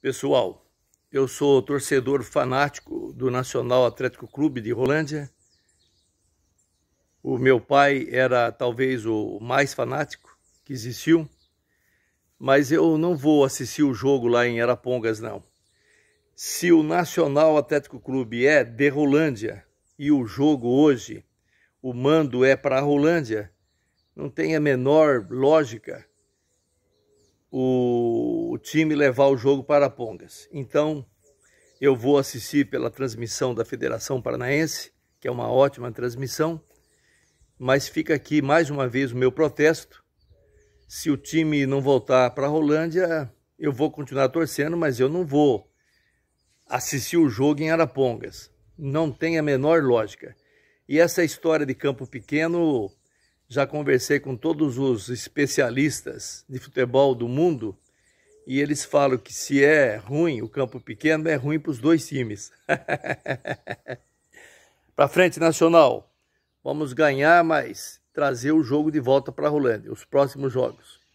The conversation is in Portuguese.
Pessoal, eu sou torcedor fanático do Nacional Atlético Clube de Rolândia. O meu pai era talvez o mais fanático que existiu, mas eu não vou assistir o jogo lá em Arapongas, não. Se o Nacional Atlético Clube é de Rolândia e o jogo hoje, o mando é para a Rolândia, não tem a menor lógica o o time levar o jogo para Pongas. Então, eu vou assistir pela transmissão da Federação Paranaense, que é uma ótima transmissão, mas fica aqui mais uma vez o meu protesto. Se o time não voltar para a Rolândia, eu vou continuar torcendo, mas eu não vou assistir o jogo em Arapongas. Não tem a menor lógica. E essa história de campo pequeno, já conversei com todos os especialistas de futebol do mundo e eles falam que se é ruim o campo pequeno, é ruim para os dois times. para frente, Nacional. Vamos ganhar, mas trazer o jogo de volta para a Rolândia, os próximos jogos.